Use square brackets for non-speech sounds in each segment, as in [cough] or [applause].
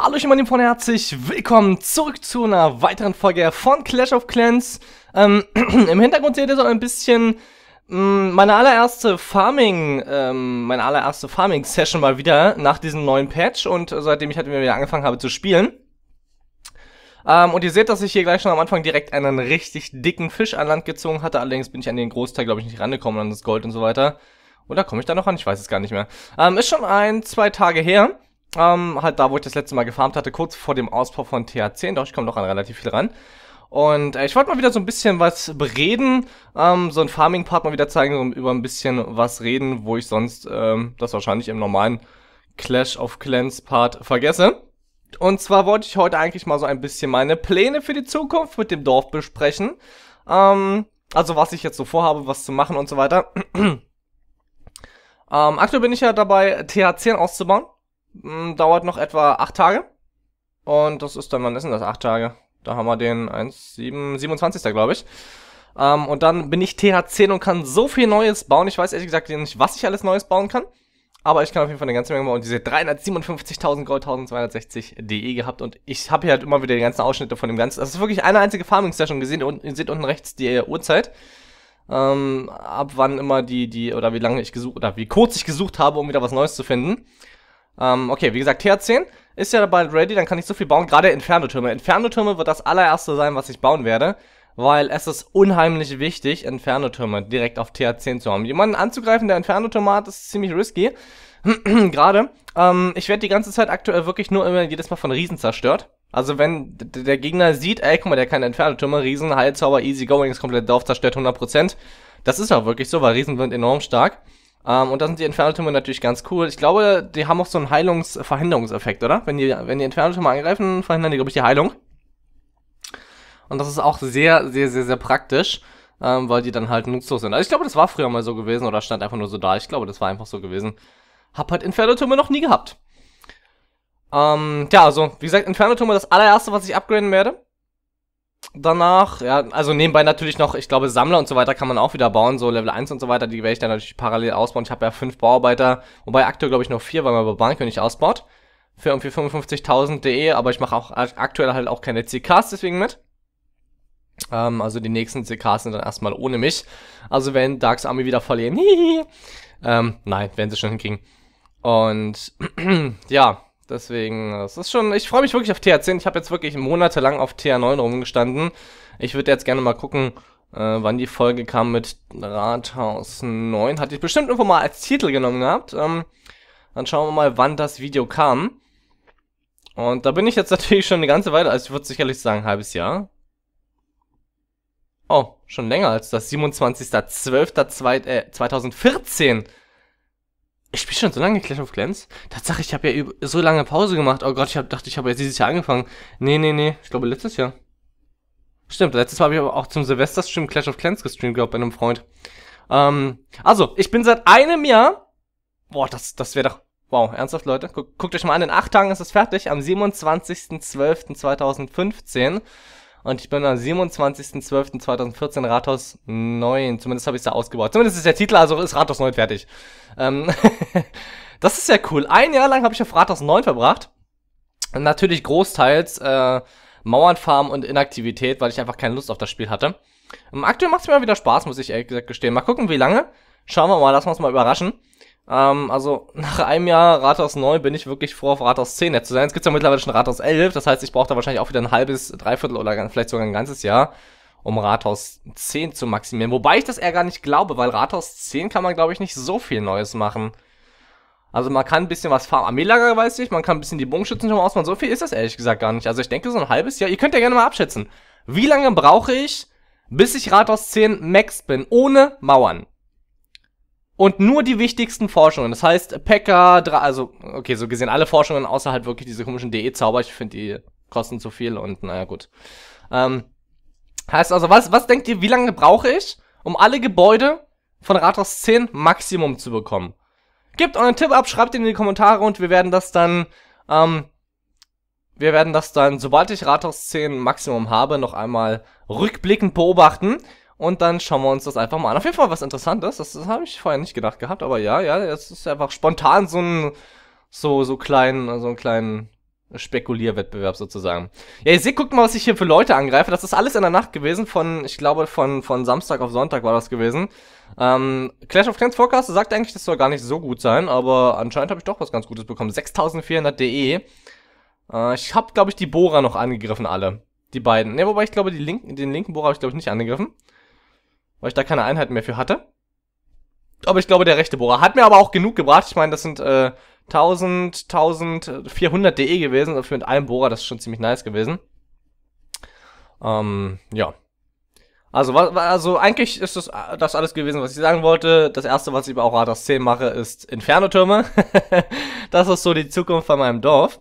Hallo ich meine von herzlich willkommen zurück zu einer weiteren Folge von Clash of Clans. Ähm, [clears throat] Im Hintergrund seht ihr so ein bisschen mh, mm, meine allererste Farming, ähm, meine allererste Farming Session mal wieder nach diesem neuen Patch und seitdem ich halt wieder angefangen habe zu spielen. Ähm, und ihr seht, dass ich hier gleich schon am Anfang direkt einen richtig dicken Fisch an Land gezogen hatte. Allerdings bin ich an den Großteil, glaube ich, nicht rangekommen, an das Gold und so weiter. Oder komme ich da noch an? Ich weiß es gar nicht mehr. Ähm, ist schon ein, zwei Tage her. Ähm, halt da, wo ich das letzte Mal gefarmt hatte, kurz vor dem Ausbau von TH10. Doch, ich komme noch an relativ viel ran. Und äh, ich wollte mal wieder so ein bisschen was bereden, ähm, so ein Farming-Part mal wieder zeigen, um über ein bisschen was reden, wo ich sonst ähm, das wahrscheinlich im normalen Clash of Clans-Part vergesse. Und zwar wollte ich heute eigentlich mal so ein bisschen meine Pläne für die Zukunft mit dem Dorf besprechen. Ähm, also was ich jetzt so vorhabe, was zu machen und so weiter. [clears throat] ähm, aktuell bin ich ja dabei, TH10 auszubauen mh, hm, dauert noch etwa acht Tage. Und das ist dann, wann ist denn das? Acht Tage. Da haben wir den 1, 7, 27. glaube ich. Ähm, und dann bin ich TH10 und kann so viel Neues bauen. Ich weiß ehrlich gesagt nicht, was ich alles Neues bauen kann. Aber ich kann auf jeden Fall eine ganze Menge bauen. Und diese 357.000 Gold, 1260.de e gehabt. Und ich habe hier halt immer wieder die ganzen Ausschnitte von dem Ganzen. Das ist wirklich eine einzige Farming-Session gesehen. Und ihr seht unten rechts die äh, Uhrzeit. Ähm, ab wann immer die, die, oder wie lange ich gesucht, oder wie kurz ich gesucht habe, um wieder was Neues zu finden. Ähm, okay, wie gesagt, th 10 ist ja bald ready, dann kann ich so viel bauen, gerade Inferno-Türme. Inferno-Türme wird das allererste sein, was ich bauen werde, weil es ist unheimlich wichtig, Inferno-Türme direkt auf th 10 zu haben. Jemanden anzugreifen, der Inferno-Türme hat, ist ziemlich risky, [clears throat] gerade. Ähm, ich werde die ganze Zeit aktuell wirklich nur immer jedes Mal von Riesen zerstört. Also wenn der Gegner sieht, ey, guck mal, der kann Entfernetürme, Riesen, Heilzauber, easy going, ist komplett Dorf zerstört, 100%. Das ist auch wirklich so, weil Riesen sind enorm stark. Ähm, und da sind die inferno natürlich ganz cool. Ich glaube, die haben auch so einen Heilungsverhinderungseffekt, oder? Wenn die, wenn die inferno angreifen, verhindern die, glaube ich, die Heilung. Und das ist auch sehr, sehr, sehr, sehr praktisch, ähm, weil die dann halt nutzlos sind. Also ich glaube, das war früher mal so gewesen oder stand einfach nur so da. Ich glaube, das war einfach so gewesen. Hab halt Infernotürme noch nie gehabt. Ähm, tja, also, wie gesagt, Infernotürme das allererste, was ich upgraden werde danach. Ja, also nebenbei natürlich noch, ich glaube, Sammler und so weiter kann man auch wieder bauen, so Level 1 und so weiter, die werde ich dann natürlich parallel ausbauen. Ich habe ja fünf Bauarbeiter, wobei aktuell glaube ich noch vier, weil man bei Bahnkönig ausbaut. Für irgendwie 55.000.de, aber ich mache auch aktuell halt auch keine CKs deswegen mit. Ähm, also die nächsten CKs sind dann erstmal ohne mich. Also wenn Darks Army wieder verlieren, [laughs] ähm, nein, werden sie schon hinkriegen. Und [clears throat] ja, Deswegen, es ist schon, ich freue mich wirklich auf TR10. Ich habe jetzt wirklich monatelang auf TR9 rumgestanden. Ich würde jetzt gerne mal gucken, äh, wann die Folge kam mit Rathaus 9. Hatte ich bestimmt irgendwo mal als Titel genommen gehabt. Ähm, dann schauen wir mal, wann das Video kam. Und da bin ich jetzt [laughs] natürlich schon eine ganze Weile, also ich würde sicherlich sagen, ein halbes Jahr. Oh, schon länger als das. 27.12.2014. Ich spiele schon so lange Clash of Clans. Tatsache, ich habe ja so lange Pause gemacht. Oh Gott, ich hab, dachte, ich habe ja dieses Jahr angefangen. Nee, nee, nee. Ich glaube, letztes Jahr. Stimmt, letztes Mal habe ich aber auch zum Silvesterstream Clash of Clans gestreamt, glaube ich, bei einem Freund. Ähm, also, ich bin seit einem Jahr. Boah, das, das wäre doch. Wow, ernsthaft, Leute. Guckt, guckt euch mal an, in acht Tagen ist es fertig. Am 27.12.2015. Und ich bin am 27.12.2014 Rathaus 9. Zumindest habe ich es da ausgebaut. Zumindest ist der Titel, also ist Rathaus 9 fertig. Ähm [laughs] das ist ja cool. Ein Jahr lang habe ich auf Rathaus 9 verbracht. Und natürlich großteils äh, Mauernfarm und Inaktivität, weil ich einfach keine Lust auf das Spiel hatte. Ähm, aktuell macht es mir mal wieder Spaß, muss ich ehrlich gesagt gestehen. Mal gucken, wie lange. Schauen wir mal, lassen wir uns mal überraschen. Ähm, also [laughs] nach einem Jahr Rathaus 9 bin ich wirklich froh, auf Rathaus 10 nett zu sein. Es gibt ja mittlerweile schon Rathaus 11, das heißt, ich brauche da wahrscheinlich auch wieder ein halbes, dreiviertel oder vielleicht sogar ein ganzes Jahr, um Rathaus 10 zu maximieren. Wobei ich das eher gar nicht glaube, weil Rathaus 10 kann man, glaube ich, nicht so viel Neues machen. Also man kann ein bisschen was farmen. Armeelager weiß ich, man kann ein bisschen die Bogenschützen schon mal ausmachen. So viel ist das ehrlich gesagt gar nicht. Also ich denke so ein halbes Jahr. Ihr könnt ja gerne mal abschätzen. Wie lange brauche ich, bis ich Rathaus 10 Max bin, ohne Mauern? und nur die wichtigsten Forschungen. Das heißt, Pekka, also, okay, so gesehen alle Forschungen, außer halt wirklich diese komischen DE-Zauber. Ich finde, die kosten zu viel und naja, gut. Ähm, heißt also, was, was denkt ihr, wie lange brauche ich, um alle Gebäude von Rathaus 10 Maximum zu bekommen? Gebt euren Tipp ab, schreibt ihn in die Kommentare und wir werden das dann, ähm, wir werden das dann, sobald ich Rathaus 10 Maximum habe, noch einmal rückblickend beobachten. Und dann schauen wir uns das einfach mal an. Auf jeden Fall was Interessantes. Das, das habe ich vorher nicht gedacht gehabt, aber ja, ja, es ist einfach spontan so ein so so kleinen so einen kleinen Spekulierwettbewerb sozusagen. Ja, ihr seht, guckt mal, was ich hier für Leute angreife. Das ist alles in der Nacht gewesen von, ich glaube, von, von Samstag auf Sonntag war das gewesen. Ähm, Clash of Clans Forecast sagt eigentlich, das soll gar nicht so gut sein, aber anscheinend habe ich doch was ganz Gutes bekommen. 6400.de. E. Äh, ich habe, glaube ich, die Bohrer noch angegriffen, alle. Die beiden. Ne, wobei ich glaube, die linken, den linken Bohrer habe ich, glaube ich, nicht angegriffen weil ich da keine Einheiten mehr für hatte. Aber ich glaube, der rechte Bohrer hat mir aber auch genug gebracht. Ich meine, das sind äh, 1000, 1400 DE gewesen. Also mit einem Bohrer, das ist schon ziemlich nice gewesen. Ähm, ja. Also, also eigentlich ist das, äh, das alles gewesen, was ich sagen wollte. Das erste, was ich bei Auratas 10 mache, ist Inferno-Türme. [laughs] das ist so die Zukunft von meinem Dorf.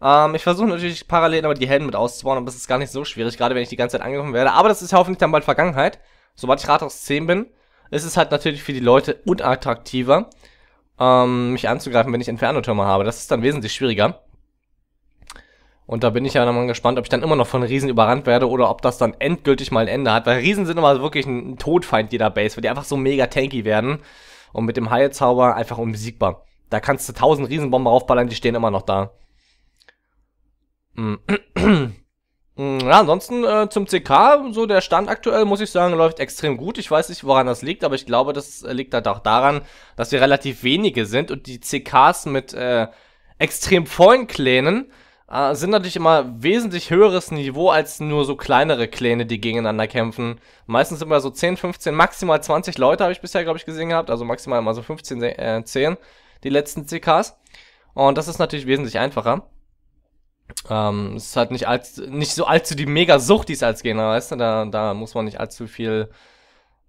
Ähm, ich versuche natürlich parallel aber die Helden mit auszubauen, aber das ist gar nicht so schwierig, gerade wenn ich die ganze Zeit angegriffen werde. Aber das ist hoffentlich dann bald Vergangenheit sobald ich Rathaus 10 bin, ist es halt natürlich für die Leute unattraktiver, ähm, mich anzugreifen, wenn ich Inferno-Türme habe. Das ist dann wesentlich schwieriger. Und da bin ich ja dann mal gespannt, ob ich dann immer noch von Riesen überrannt werde oder ob das dann endgültig mal ein Ende hat. Weil Riesen sind immer wirklich ein Todfeind jeder Base, weil die einfach so mega tanky werden. Und mit dem Heilzauber einfach unbesiegbar. Da kannst du tausend Riesenbomben raufballern, die stehen immer noch da. Hm. [clears throat] Hm, ja, ansonsten äh, zum CK, so der Stand aktuell, muss ich sagen, läuft extrem gut. Ich weiß nicht, woran das liegt, aber ich glaube, das liegt halt auch daran, dass wir relativ wenige sind und die CKs mit äh, extrem vollen Klänen äh, sind natürlich immer wesentlich höheres Niveau als nur so kleinere Kläne, die gegeneinander kämpfen. Meistens sind wir so 10, 15, maximal 20 Leute, habe ich bisher, glaube ich, gesehen gehabt. Also maximal immer so 15, äh, 10 die letzten CKs. Und das ist natürlich wesentlich einfacher. Ähm, es ist halt nicht, allzu, nicht so allzu die Mega-Sucht, die es als Gegner, weißt du? Da, da muss man nicht allzu viel,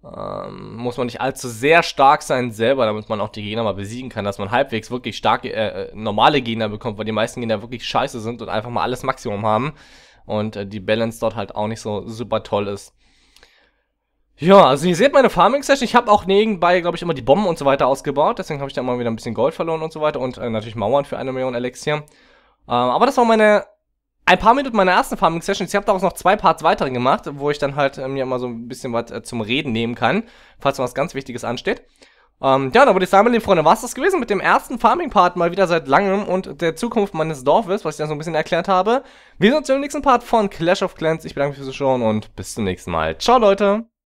ähm, muss man nicht allzu sehr stark sein selber, damit man auch die Gegner mal besiegen kann, dass man halbwegs wirklich starke, äh, äh normale Gegner bekommt, weil die meisten Gegner wirklich scheiße sind und einfach mal alles Maximum haben und äh, die Balance dort halt auch nicht so super toll ist. Ja, also ihr seht meine Farming-Session. Ich habe auch nebenbei, glaube ich, immer die Bomben und so weiter ausgebaut. Deswegen habe ich da immer wieder ein bisschen Gold verloren und so weiter. Und äh, natürlich Mauern für eine Million Elixier. Ähm, aber das war meine ein paar Minuten meiner ersten Farming Session. Ich habe daraus noch zwei Parts weitere gemacht, wo ich dann halt äh, mir mal so ein bisschen was äh, zum Reden nehmen kann, falls noch was ganz Wichtiges ansteht. Ähm, ja, dann würde ich sagen, liebe Freunde, war es das gewesen mit dem ersten Farming-Part mal wieder seit langem und der Zukunft meines Dorfes, was ich dann so ein bisschen erklärt habe. Wir sehen uns im nächsten Part von Clash of Clans. Ich bedanke mich fürs Zuschauen und bis zum nächsten Mal. Ciao, Leute!